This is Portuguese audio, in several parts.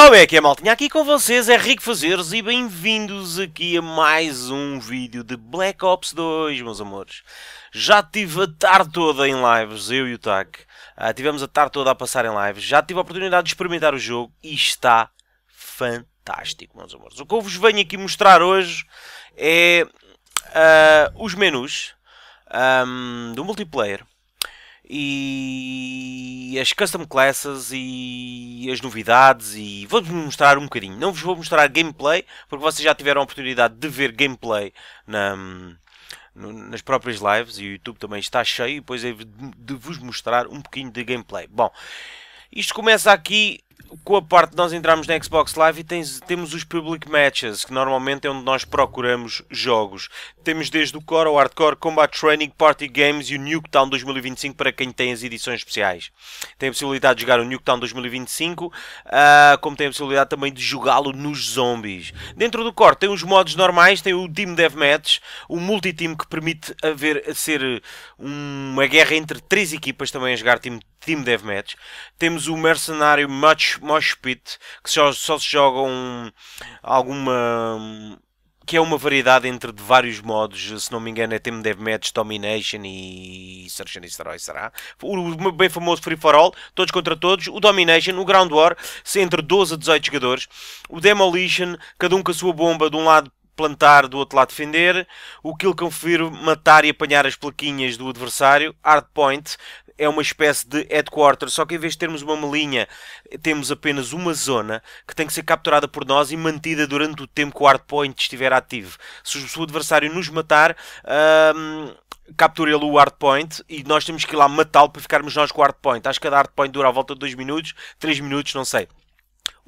Como é que é, maltinha? Aqui com vocês é Rico Fazeres e bem-vindos aqui a mais um vídeo de Black Ops 2, meus amores. Já tive a tarde toda em lives, eu e o Tac. Uh, ah, tivemos a tarde toda a passar em lives. Já tive a oportunidade de experimentar o jogo e está fantástico, meus amores. O que eu vos venho aqui mostrar hoje é uh, os menus um, ah, do multiplayer e as custom classes e as novidades e vou-vos mostrar um bocadinho. Não vos vou mostrar gameplay porque vocês já tiveram a oportunidade de ver gameplay na, nas próprias lives e o YouTube também está cheio e depois é de vos mostrar um pouquinho de gameplay. Bom, isto começa aqui com a parte de nós entrarmos na Xbox Live e tens, temos os public matches, que normalmente é onde nós procuramos jogos. Temos desde o Core ao Hardcore, Combat Training, Party Games e o Nuketown 2025 para quem tem as edições especiais. Tem a possibilidade de jogar o Nuketown 2025, uh, ah, como tem a possibilidade também de jogá-lo nos zombies. Dentro do Core tem os modos normais, tem o Team Match, o multi-team que permite haver, ser uma guerra entre três equipas também a jogar time Team Deathmatch. Temos o mercenário Much, Mosh Pit, que só, só se joga um, alguma que é uma variedade entre de vários modos, se não me engano é Team Deathmatch, Domination e Search and Destroy, será? O bem famoso Free For All, todos contra todos, o Domination, o Ground War, entre 12 a 18 jogadores, o Demolition, cada um com a sua bomba de um lado plantar, do outro lado defender, o Kill Confirm, matar e apanhar as plaquinhas do adversário, Hardpoint, é uma espécie de headquarter, só que em vez de termos uma malinha, temos apenas uma zona que tem que ser capturada por nós e mantida durante o tempo que o hardpoint estiver ativo. Se o seu adversário nos matar, capture captura-lhe o hardpoint e nós temos que ir lá matá-lo para ficarmos nós com o hardpoint. Acho que cada hardpoint dura à volta de 2 minutos, 3 minutos, não sei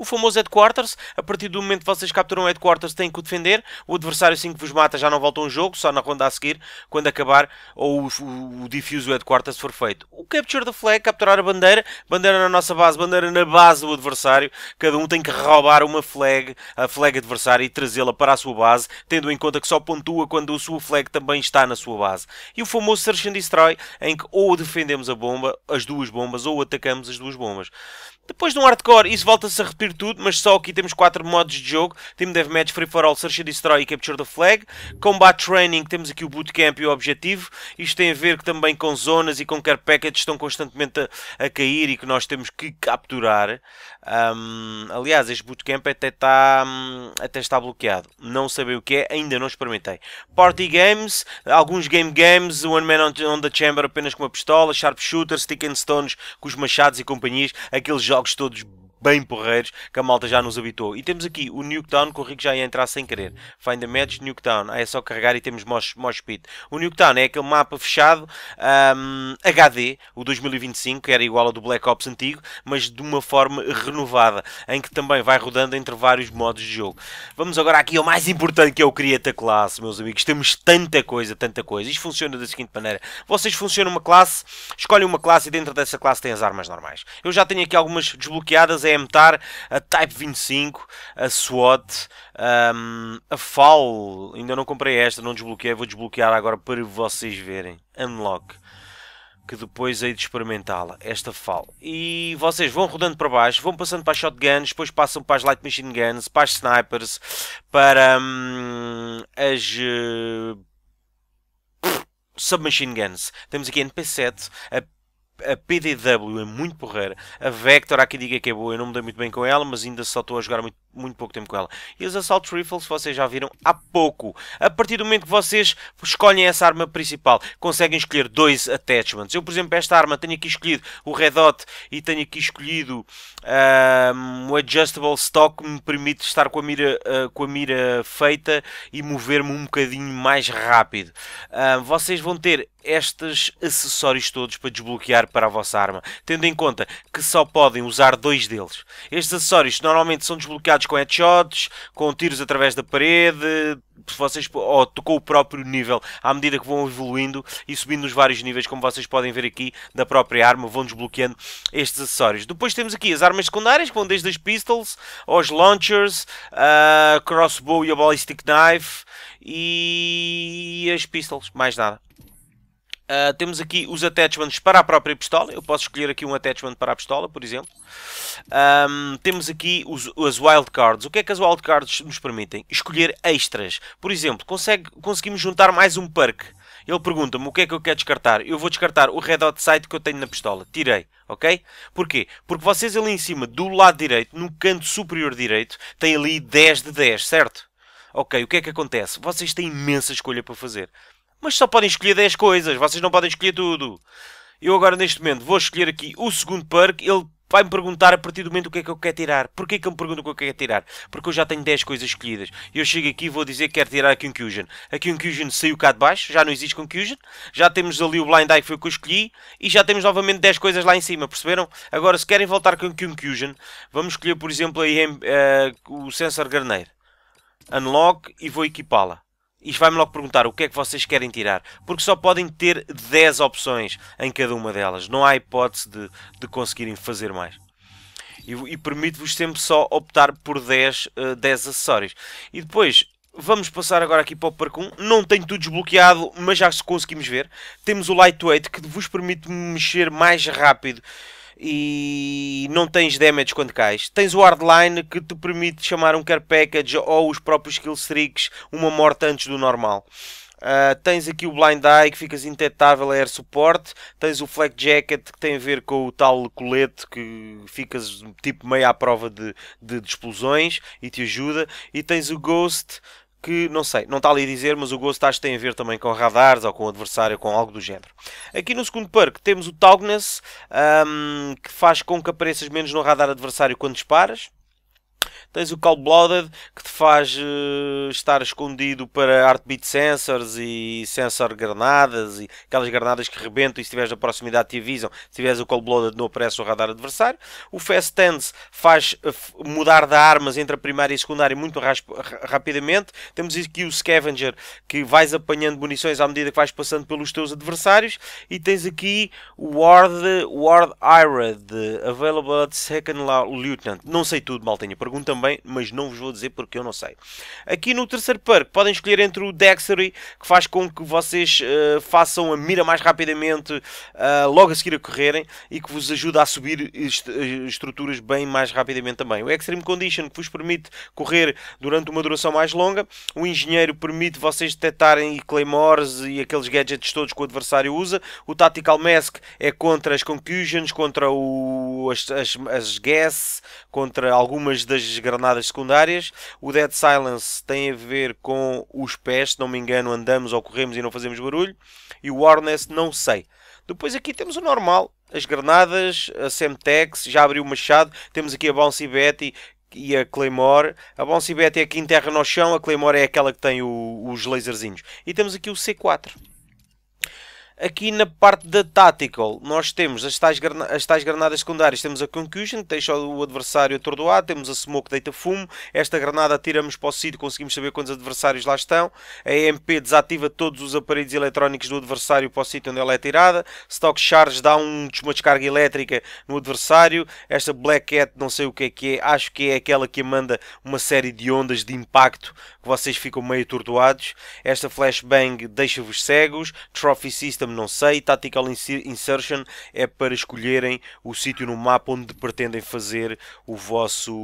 o famoso headquarters. A partir do momento que vocês capturam o headquarters, têm que o defender. O adversário, assim que vos mata, já não volta um jogo, só na ronda a seguir, quando acabar, ou o, o, o defuse o headquarters for feito. O capture the flag, capturar a bandeira, bandeira na nossa base, bandeira na base do adversário. Cada um tem que roubar uma flag, a flag adversária, e trazê-la para a sua base, tendo em conta que só pontua quando a sua flag também está na sua base. E o famoso Search and Destroy, em que ou defendemos a bomba, as duas bombas, ou atacamos as duas bombas. Depois de um hardcore, isso volta-se a repetir tudo, mas só aqui temos 4 modos de jogo: Team Deathmatch, Free for All, Search and Destroy e Capture the Flag. Combat Training, temos aqui o Bootcamp e o Objetivo. Isto tem a ver também com zonas e com care packages que estão constantemente a, a, cair e que nós temos que capturar. Um, aliás, este Bootcamp até está, hum, até está bloqueado. Não sabia o que é, ainda não experimentei. Party Games, alguns Game Games, One Man on, on the Chamber apenas com uma pistola, Sharpshooter, Stick and Stones com os machados e companhias. Aqueles jogos jogos todos bem porreiros que a malta já nos habitou. E temos aqui o Nuketown que o Rico já ia entrar sem querer. Find the match, Nuketown. Ah, é só carregar e temos Mosh, Mosh Pit. O Nuketown é aquele mapa fechado um, HD, o 2025, que era igual ao do Black Ops antigo, mas de uma forma renovada, em que também vai rodando entre vários modos de jogo. Vamos agora aqui ao mais importante que é o Criata Classe, meus amigos. Temos tanta coisa, tanta coisa. Isto funciona da seguinte maneira. Vocês funcionam uma classe, escolhem uma classe e dentro dessa classe têm as armas normais. Eu já tenho aqui algumas desbloqueadas, é TMTAR, é a Type 25, a SWAT, um, a FAL. Ainda não comprei esta, não desbloqueei. Vou desbloquear agora para vocês verem. Unlock. Que depois hei de experimentá-la, esta FAL. E vocês vão rodando para baixo, vão passando para as shotguns, depois passam para as light machine guns, para as snipers, para hum, as. Uh, submachine guns. Temos aqui a NP7, a a PDW é muito porreira. A Vector, há quem diga que é boa, eu não me dei muito bem com ela, mas ainda só estou a jogar muito, muito pouco tempo com ela. E os Assault Rifles vocês já viram há pouco. A partir do momento que vocês escolhem essa arma principal, conseguem escolher dois attachments. Eu, por exemplo, esta arma tenho aqui escolhido o Red Hot e tenho aqui escolhido um, o Adjustable Stock, que me permite estar com a mira, uh, com a mira feita e mover-me um bocadinho mais rápido. Uh, vocês vão ter estes acessórios todos para desbloquear para a vossa arma, tendo em conta que só podem usar dois deles. Estes acessórios normalmente são desbloqueados com headshots, com tiros através da parede, vocês, ou tocou o próprio nível, à medida que vão evoluindo e subindo nos vários níveis, como vocês podem ver aqui, da própria arma, vão desbloqueando estes acessórios. Depois temos aqui as armas secundárias, que vão desde as pistols, aos launchers, a crossbow e a ballistic knife, e as pistols, mais nada. Uh, temos aqui os attachments para a própria pistola. Eu posso escolher aqui um attachment para a pistola, por exemplo. Um, temos aqui os, as wildcards. O que é que as wildcards nos permitem? Escolher extras. Por exemplo, consegue, conseguimos juntar mais um perk. Ele pergunta-me o que é que eu quero descartar. Eu vou descartar o Red Hot Sight que eu tenho na pistola. Tirei, ok? Porquê? Porque vocês ali em cima, do lado direito, no canto superior direito, têm ali 10 de 10, certo? Ok, o que é que acontece? Vocês têm imensa escolha para fazer. Mas só podem escolher 10 coisas, vocês não podem escolher tudo. Eu agora, neste momento, vou escolher aqui o segundo perk. Ele vai-me perguntar a partir do momento o que é que eu quero tirar. Porquê que eu me pergunto o que eu quero tirar? Porque eu já tenho 10 coisas escolhidas. Eu chego aqui e vou dizer que quero tirar a Concussion. A Concussion saiu cá de baixo, já não existe Concussion. Já temos ali o Blind Eye que foi o que eu escolhi. E já temos novamente 10 coisas lá em cima, perceberam? Agora, se querem voltar com Concussion, vamos escolher, por exemplo, aí, uh, eh, o Sensor Garneiro. Unlock e vou equipá-la isto vai-me logo perguntar o que é que vocês querem tirar, porque só podem ter 10 opções em cada uma delas, não há hipótese de, de conseguirem fazer mais. E, e permite-vos sempre só optar por 10, uh, 10 acessórios. E depois, vamos passar agora aqui para o Parkour. Não tenho tudo desbloqueado, mas já conseguimos ver. Temos o Lightweight que vos permite mexer mais rápido e não tens damage quando cais. Tens o hardline que te permite chamar um care package ou os próprios kill streaks uma morte antes do normal. Uh, tens aqui o Blind Eye que ficas intetável a air support. Tens o Flag Jacket que tem a ver com o tal colete que ficas tipo meio à prova de, de, de explosões e te ajuda. E tens o Ghost que não sei, não está ali a dizer, mas o gosto acho que tem a ver também com radares ou com o adversário, com algo do género. Aqui no segundo parque temos o Taugness, um, que faz com que apareças menos no radar adversário quando disparas. Tens o Cold Blooded que te faz uh, estar escondido para Heartbeat Sensors e Sensor Granadas e aquelas granadas que rebentam e se estiveres na proximidade te avisam. Se tiveres o Cold Blooded não aparece o radar adversário. O Fast Tense faz uh, mudar de armas entre a primária e a secundária muito rapidamente. Temos aqui o Scavenger que vais apanhando munições à medida que vais passando pelos teus adversários. E tens aqui o Ward, Ward Ired, Available at Second Lieutenant. Não sei tudo, mal tenho também, mas não vos vou dizer porque eu não sei. Aqui no terceiro perk podem escolher entre o Dexery, que faz com que vocês uh, façam a mira mais rapidamente, uh, logo a seguir a correrem, e que vos ajuda a subir est eh, estruturas bem mais rapidamente também. O Extreme Condition, que vos permite correr durante uma duração mais longa. O Engenheiro permite vocês detectarem claymores e aqueles gadgets todos que o adversário usa. O Tactical Mask é contra as Concussions, contra o, as, as, as Guess, contra algumas das duas granadas secundárias. O Dead Silence tem a ver com os pés, se não me engano, andamos ou corremos e não fazemos barulho. E o Warness, não sei. Depois aqui temos o normal, as granadas, a Semtex, já abriu o machado, temos aqui a Bouncy Betty e a Claymore. A Bouncy Betty é a que enterra no chão, a Claymore é aquela que tem o, os laserzinhos. E temos aqui o C4. Aqui na parte da Tactical, nós temos as tais, as tais granadas secundárias. Temos a Concussion, que deixa o adversário atordoado. Temos a Smoke, que deita fumo. Esta granada tiramos para o sítio, conseguimos saber quantos adversários lá estão. A MP desativa todos os aparelhos eletrónicos do adversário para o sítio onde ela é tirada. Stock Charge dá um, uma descarga elétrica no adversário. Esta Black Cat, não sei o que é que é. Acho que é aquela que manda uma série de ondas de impacto que vocês ficam meio atordoados. Esta Flashbang deixa-vos cegos. Trophy System não sei, Tactical Insertion é para escolherem o sítio no mapa onde pretendem fazer o vosso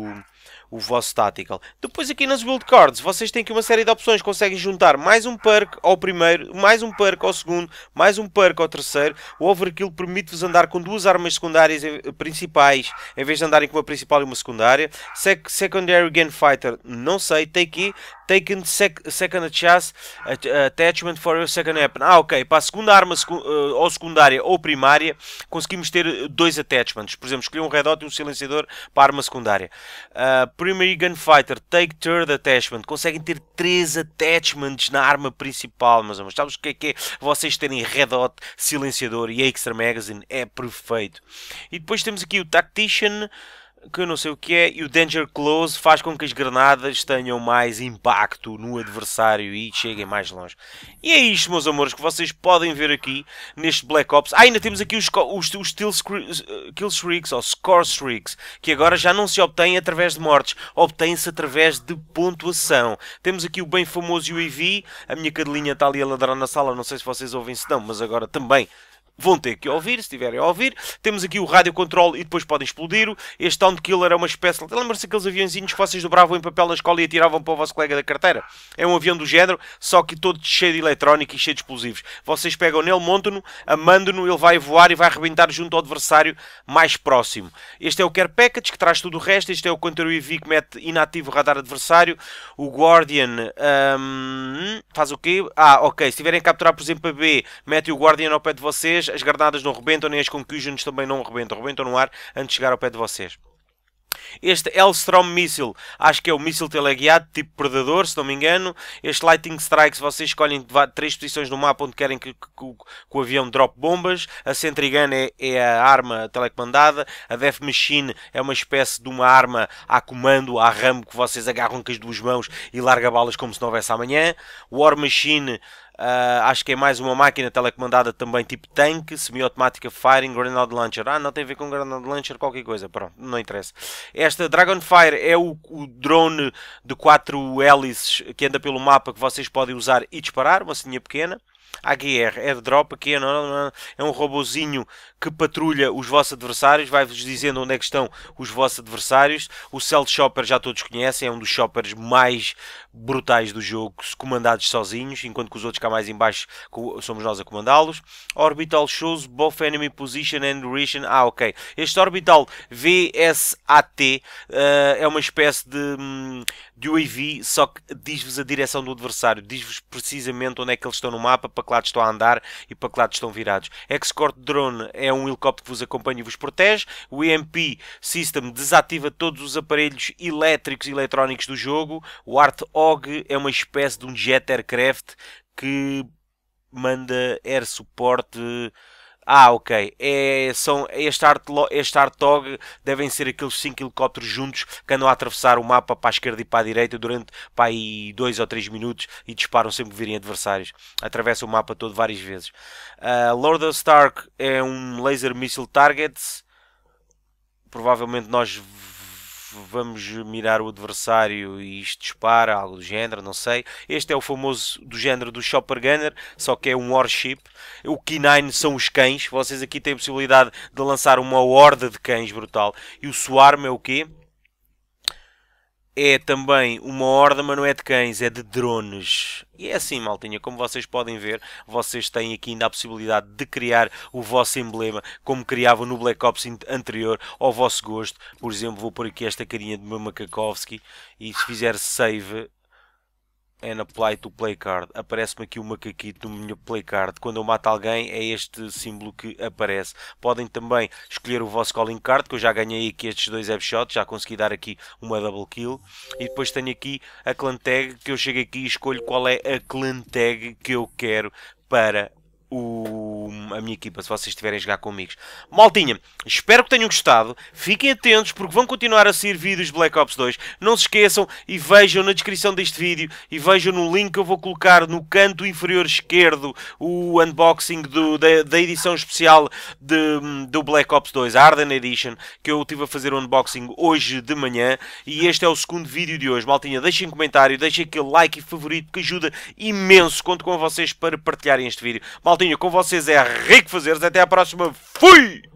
o vosso Tactical. Depois aqui nas Build Cards, vocês têm aqui uma série de opções. Conseguem juntar mais um perk ao primeiro, mais um perk ao segundo, mais um perk ao terceiro. O Overkill permite-vos andar com duas armas secundárias eh, principais, em vez de andarem com uma principal e uma secundária. Sec secondary Gunfighter, não sei. take aqui, Taken sec Second Chance, Attachment for your Second Weapon. Ah, ok. Para a segunda arma secu eh, ou secundária ou primária, conseguimos ter eh, dois attachments. Por exemplo, escolher um Red e um silenciador para a arma secundária. Uh, Uh, Primary Gunfighter, Take Third Attachment. Conseguem ter 3 attachments na arma principal, meus amigos. Sabes o que é que é? Vocês terem Red Hot, Silenciador e Extra Magazine é perfeito. E depois temos aqui o Tactician que eu não sei o que é, e o Danger Close faz com que as granadas tenham mais impacto no adversário e cheguem mais longe. E é isto, meus amores, que vocês podem ver aqui neste Black Ops. Ah, ainda temos aqui os, os, os kill streaks eh, ou score streaks, que agora já não se obtém através de mortes, obtém-se através de pontuação. Temos aqui o bem famoso UAV, a minha cadelinha está ali a ladrar na sala, não sei se vocês ouvem se não, mas agora também vão ter que ouvir, se estiverem a ouvir. Temos aqui o rádio control e depois podem explodir. -o. Este Town Killer é uma espécie. lembra se aqueles aviãozinhos que vocês dobravam em papel na escola e atiravam para o vosso colega da carteira? É um avião do género, só que todo cheio de eletrónica e cheio de explosivos. Vocês pegam nele, montam-no, amando-no, ele vai voar e vai arrebentar junto ao adversário mais próximo. Este é o Care Package que traz tudo o resto. Este é o Counter UAV que mete inativo o radar adversário. O Guardian hum, faz o quê? Ah, ok. Se tiverem a capturar, por exemplo, a B, mete o Guardian ao pé de vocês as granadas não rebentam, nem as concussions também não rebentam, rebentam no ar antes de chegar ao pé de vocês. Este Elstrom Missile, acho que é o míssil teleguiado, tipo predador, se não me engano. Este Lightning Strikes, vocês escolhem três posições no mapa onde querem que, que, que, que o avião drop bombas. A Sentry Gun é, é, a arma telecomandada. A Death Machine é uma espécie de uma arma a comando, a ramo, que vocês agarram com as duas mãos e larga balas como se não houvesse amanhã. War Machine Uh, acho que é mais uma máquina telecomandada também tipo tanque, semiautomática firing, granada launcher. Ah, não tem a ver com granada launcher, qualquer coisa, pronto, não interessa. Esta Dragonfire é o, o, drone de quatro hélices que anda pelo mapa que vocês podem usar e disparar, uma sininha pequena. AGR, airdrop, que é, é, é um robozinho que patrulha os vossos adversários, vai-vos dizendo onde é que estão os vossos adversários. O Cell Shopper já todos conhecem, é um dos shoppers mais brutais do jogo, comandados sozinhos, enquanto que os outros cá mais embaixo somos nós a comandá-los. Orbital shows both enemy position and duration. Ah, ok. Este Orbital VSAT uh, eh, é uma espécie de, hum, de UAV, só que diz-vos a direção do adversário, diz-vos precisamente onde é que eles estão no mapa para que lado estão a andar e para que lado estão virados. Escort Drone é um helicóptero que vos acompanha e vos protege. O EMP System desativa todos os aparelhos elétricos e eletrónicos do jogo. O Art Og é uma espécie de um jet aircraft que manda air suporte eh, ah, ok. É, são, este, art, este Art devem ser aqueles 5 helicópteros juntos que andam a atravessar o mapa para a esquerda e para a direita durante 2 ou 3 minutos e disparam sempre virem adversários. Atravessam o mapa todo várias vezes. Uh, Lord of Stark é um laser missile target. Provavelmente nós vamos mirar o adversário e isto dispara, algo do género, não sei. Este é o famoso do género do Shopper Gunner, só que é um warship. O K9 são os cães, vocês aqui têm a possibilidade de lançar uma horda de cães brutal. E o Swarm é o quê? é também uma horda, mas não é de cães, é de drones. E é assim, maltinha, como vocês podem ver, vocês têm aqui ainda a possibilidade de criar o vosso emblema, como criavam no Black Ops anterior, ao vosso gosto. Por exemplo, vou pôr aqui esta carinha de meu Makakovsky e se fizer save, é and apply to play card. Aparece-me aqui o um macaquito no meu play card. Quando eu mato alguém é este símbolo que aparece. Podem também escolher o vosso calling card, que eu já ganhei aqui estes dois headshots, já consegui dar aqui uma double kill. E depois tenho aqui a clan tag, que eu chego aqui e escolho qual é a clan tag que eu quero para o, a minha equipa, se vocês estiverem a jogar comigo. Maltinha, espero que tenham gostado. Fiquem atentos porque vão continuar a sair vídeos de Black Ops 2. Não se esqueçam e vejam na descrição deste vídeo e vejam no link que eu vou colocar no canto inferior esquerdo o unboxing do, da, da, edição especial de, do Black Ops 2, a Arden Edition, que eu estive a fazer o um unboxing hoje de manhã. E este é o segundo vídeo de hoje. Maltinha, deixem um comentário, deixem aquele like e favorito que ajuda imenso. Conto com vocês para partilharem este vídeo. Maltinha, com vocês é Rico Fazeres. Até à próxima. Fui!